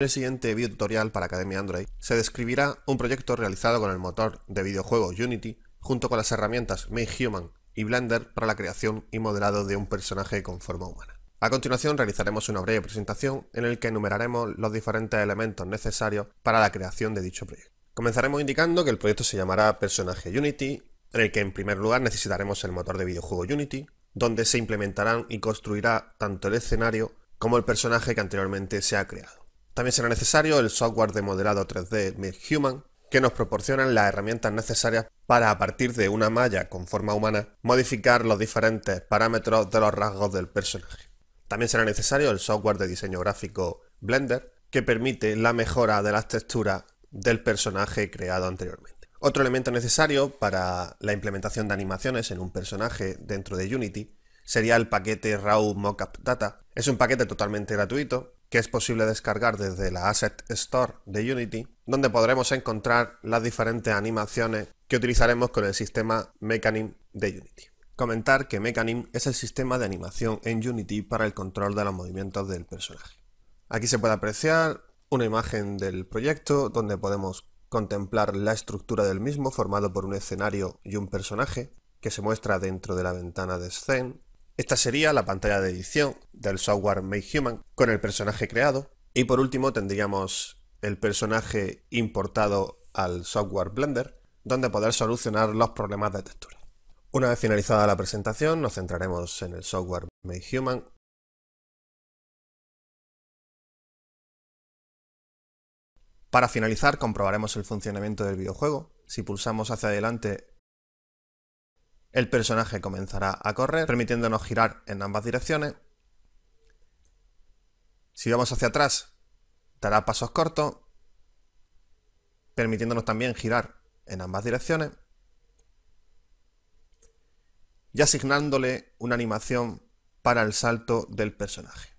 En el siguiente video tutorial para Academia Android se describirá un proyecto realizado con el motor de videojuego Unity junto con las herramientas MakeHuman y Blender para la creación y modelado de un personaje con forma humana. A continuación realizaremos una breve presentación en el que enumeraremos los diferentes elementos necesarios para la creación de dicho proyecto. Comenzaremos indicando que el proyecto se llamará Personaje Unity, en el que en primer lugar necesitaremos el motor de videojuego Unity, donde se implementarán y construirá tanto el escenario como el personaje que anteriormente se ha creado. También será necesario el software de modelado 3D MidHuman, que nos proporciona las herramientas necesarias para, a partir de una malla con forma humana, modificar los diferentes parámetros de los rasgos del personaje. También será necesario el software de diseño gráfico Blender, que permite la mejora de las texturas del personaje creado anteriormente. Otro elemento necesario para la implementación de animaciones en un personaje dentro de Unity sería el paquete RAW Mockup Data. Es un paquete totalmente gratuito que es posible descargar desde la Asset Store de Unity, donde podremos encontrar las diferentes animaciones que utilizaremos con el sistema Mechanim de Unity. Comentar que Mechanim es el sistema de animación en Unity para el control de los movimientos del personaje. Aquí se puede apreciar una imagen del proyecto donde podemos contemplar la estructura del mismo formado por un escenario y un personaje que se muestra dentro de la ventana de Scene esta sería la pantalla de edición del software Made Human con el personaje creado. Y por último tendríamos el personaje importado al software Blender, donde poder solucionar los problemas de textura. Una vez finalizada la presentación, nos centraremos en el software Made Human Para finalizar, comprobaremos el funcionamiento del videojuego. Si pulsamos hacia adelante el personaje comenzará a correr, permitiéndonos girar en ambas direcciones. Si vamos hacia atrás, dará pasos cortos, permitiéndonos también girar en ambas direcciones. Y asignándole una animación para el salto del personaje.